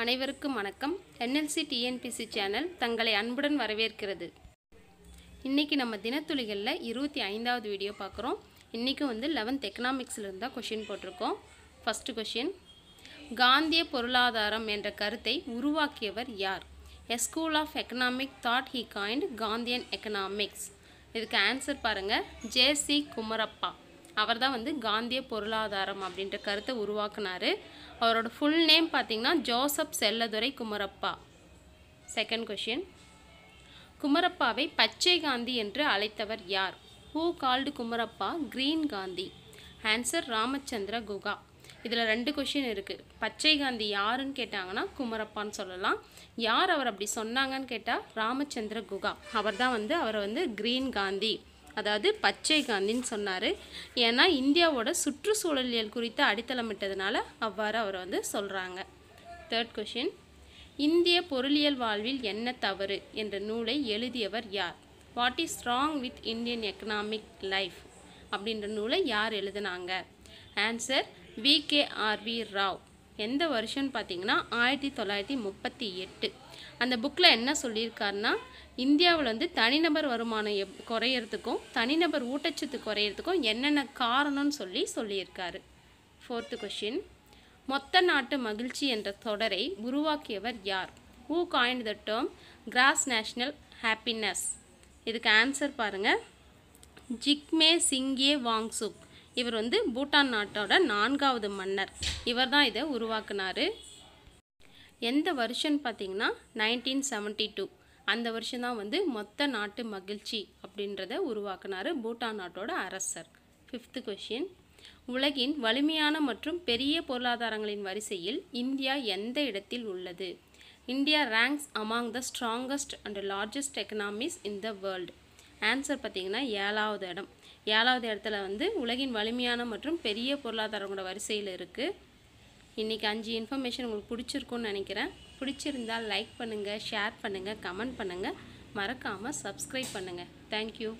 அனைவருக்கும் வணக்கம் NLC TNPSC channel தங்களை அன்புடன் வரவேற்கிறது இன்றைக்கி நம்ம தினத்துளிகளில் இருபத்தி ஐந்தாவது வீடியோ பார்க்குறோம் இன்றைக்கும் வந்து லெவன்த் எக்கனாமிக்ஸில் இருந்தால் கொஷின் போட்டிருக்கோம் ஃபஸ்ட்டு கொஷின் காந்திய பொருளாதாரம் என்ற கருத்தை உருவாக்கியவர் யார் a school of economic thought he coined Gandhian economics இதுக்கு ஆன்சர் பாருங்கள் ஜே சி குமரப்பா அவர் தான் வந்து காந்திய பொருளாதாரம் அப்படின்ற கருத்தை உருவாக்குனார் அவரோட ஃபுல் நேம் பார்த்திங்கன்னா Joseph Chelladurai Kumarappa second question குமரப்பாவை பச்சை காந்தி என்று அழைத்தவர் யார் who called Kumarappa green Gandhi answer Ramachandra Guha இதில் ரெண்டு கொஷின் இருக்குது பச்சை காந்தி யாருன்னு கேட்டாங்கன்னா குமரப்பான்னு சொல்லலாம் யார் அவர் அப்படி சொன்னாங்கன்னு கேட்டால் ராமச்சந்திர குகா அவர் தான் வந்து அவரை வந்து கிரீன் காந்தி அதாவது பச்சை காந்தின்னு சொன்னார் ஏன்னா இந்தியாவோட சுற்றுச்சூழலியல் குறித்து அடித்தளமிட்டதுனால அவ்வாறு அவர் வந்து சொல்கிறாங்க தேர்ட் கொஷின் இந்திய பொருளியல் வாழ்வில் என்ன தவறு என்ற நூலை எழுதியவர் யார் what is strong with Indian economic life அப்படின்ற நூலை யார் எழுதுனாங்க answer V K R V Rao எந்த வருஷம்னு பார்த்தீங்கன்னா ஆயிரத்தி தொள்ளாயிரத்தி முப்பத்தி எட்டு அந்த புக்கில் என்ன சொல்லியிருக்காருன்னா இந்தியாவில் வந்து தனிநபர் வருமானம் எப் குறையிறதுக்கும் தனிநபர் ஊட்டச்சத்து குறையிறதுக்கும் என்னென்ன காரணம்னு சொல்லி சொல்லியிருக்காரு ஃபோர்த்து கொஷின் மொத்த நாட்டு மகிழ்ச்சி என்ற தொடரை உருவாக்கியவர் யார் who coin the term gross national happiness இதுக்கு ஆன்சர் பாருங்கள் ஜிக்மே சிங்கே வாங்சுக் இவர் வந்து பூட்டான் நாட்டோட நான்காவது மன்னர் இவர் தான் இதை உருவாக்குனார் எந்த வருஷன்னு பார்த்தீங்கன்னா நைன்டீன் செவன்ட்டி டூ அந்த வருஷம்தான் வந்து மொத்த நாட்டு மகிழ்ச்சி அப்படின்றத உருவாக்குனார் பூட்டான் நாட்டோட அரசர் ஃபிஃப்த்து கொஷின் உலகின் வலிமையான மற்றும் பெரிய பொருளாதாரங்களின் வரிசையில் இந்தியா எந்த இடத்தில் உள்ளது India ranks among the strongest and largest economies in the world answer பார்த்திங்கன்னா ஏழாவது இடம் ஏழாவது இடத்துல வந்து உலகின் வலிமையான மற்றும் பெரிய பொருளாதாரம் கூட வரிசையில் இருக்குது இன்றைக்கி அஞ்சு இன்ஃபர்மேஷன் உங்களுக்கு பிடிச்சிருக்குன்னு நினைக்கிறேன் பிடிச்சிருந்தால் லைக் பண்ணுங்கள் ஷேர் பண்ணுங்கள் கமெண்ட் பண்ணுங்கள் மறக்காமல் சப்ஸ்கிரைப் பண்ணுங்கள் தேங்க்யூ